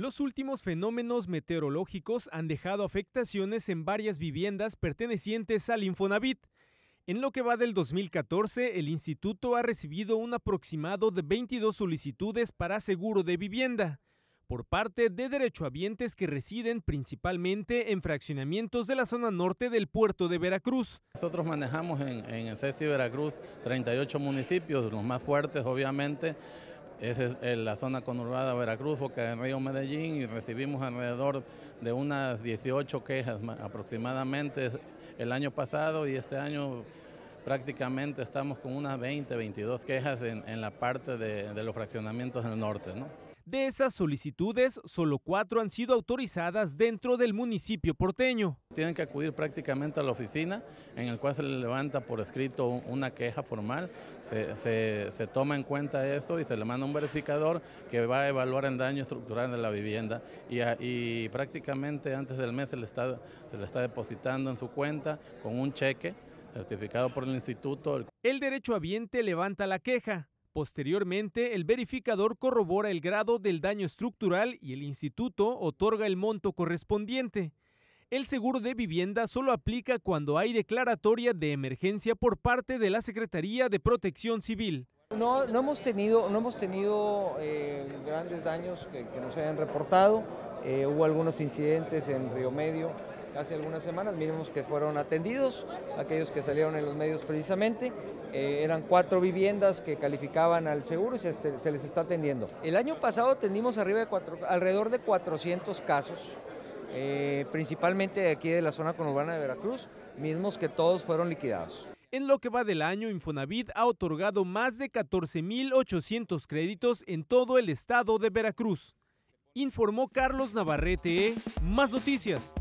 Los últimos fenómenos meteorológicos han dejado afectaciones en varias viviendas pertenecientes al Infonavit. En lo que va del 2014, el instituto ha recibido un aproximado de 22 solicitudes para seguro de vivienda por parte de derechohabientes que residen principalmente en fraccionamientos de la zona norte del puerto de Veracruz. Nosotros manejamos en, en el de Veracruz 38 municipios, los más fuertes obviamente, esa es eh, la zona conurbada Veracruz, Boca en Río Medellín y recibimos alrededor de unas 18 quejas aproximadamente el año pasado y este año prácticamente estamos con unas 20, 22 quejas en, la parte de, los fraccionamientos del norte. De esas solicitudes, solo cuatro han sido autorizadas dentro del municipio porteño. Tienen que acudir prácticamente a la oficina, en el cual se le levanta por escrito una queja formal, se, toma en cuenta eso y se le manda un verificador que va a evaluar el daño estructural de la vivienda y, prácticamente antes del mes se le, está, depositando en su cuenta con un cheque certificado por el instituto. El derecho habiente levanta la queja. Posteriormente, el verificador corrobora el grado del daño estructural y el instituto otorga el monto correspondiente. El seguro de vivienda solo aplica cuando hay declaratoria de emergencia por parte de la Secretaría de Protección Civil. No, hemos tenido, no hemos tenido eh, grandes daños que, nos hayan reportado. Eh, hubo algunos incidentes en Río Medio, hace algunas semanas, mismos que fueron atendidos, aquellos que salieron en los medios precisamente. Eh, eran cuatro viviendas que calificaban al seguro y se, les está atendiendo. El año pasado atendimos arriba cuatro, alrededor de 400 casos, eh, principalmente aquí de la zona conurbana de Veracruz, mismos que todos fueron liquidados. En lo que va del año, Infonavit ha otorgado más de 14.800 créditos en todo el estado de Veracruz. Informó Carlos Navarrete. Más noticias